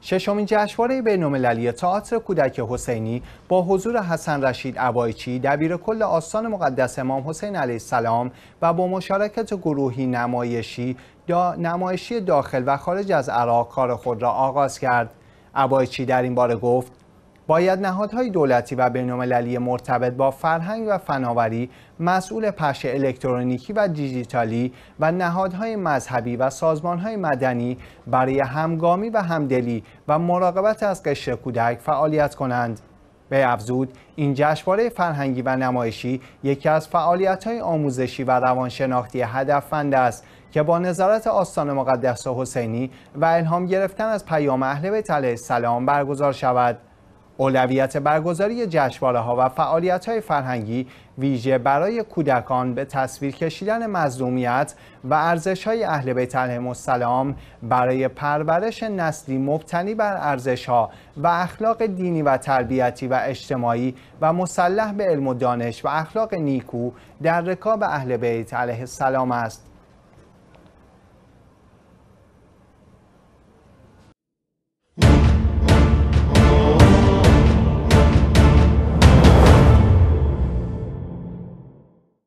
ششمین جشنواره بین‌المللی تئاتر کودک حسینی با حضور حسن رشید عبایچی دبیر کل آستان مقدس امام حسین علیه السلام و با مشارکت گروهی نمایشی نمایشی داخل و خارج از عراق کار خود را آغاز کرد عبایچی در این باره گفت باید نهادهای دولتی و بینالمللی مرتبط با فرهنگ و فناوری مسئول پخش الکترونیکی و دیجیتالی و نهادهای مذهبی و سازمانهای مدنی برای همگامی و همدلی و مراقبت از قشر کودک فعالیت کنند. به افزود این جشنواره فرهنگی و نمایشی یکی از فعالیت‌های آموزشی و روانشناختی هدفمند است که با نظارت آستان مقدس حسینی و الهام گرفتن از پیام اهل بیت علیه السلام برگزار شود. اولویت برگزاری جشنواره‌ها و فعالیت های فرهنگی ویژه برای کودکان به تصویر کشیدن مظلومیت و ارزش های اهل بیت علیهم السلام برای پرورش نسلی مبتنی بر ارزش ها و اخلاق دینی و تربیتی و اجتماعی و مسلح به علم و دانش و اخلاق نیکو در رکاب اهل بیت علیه السلام است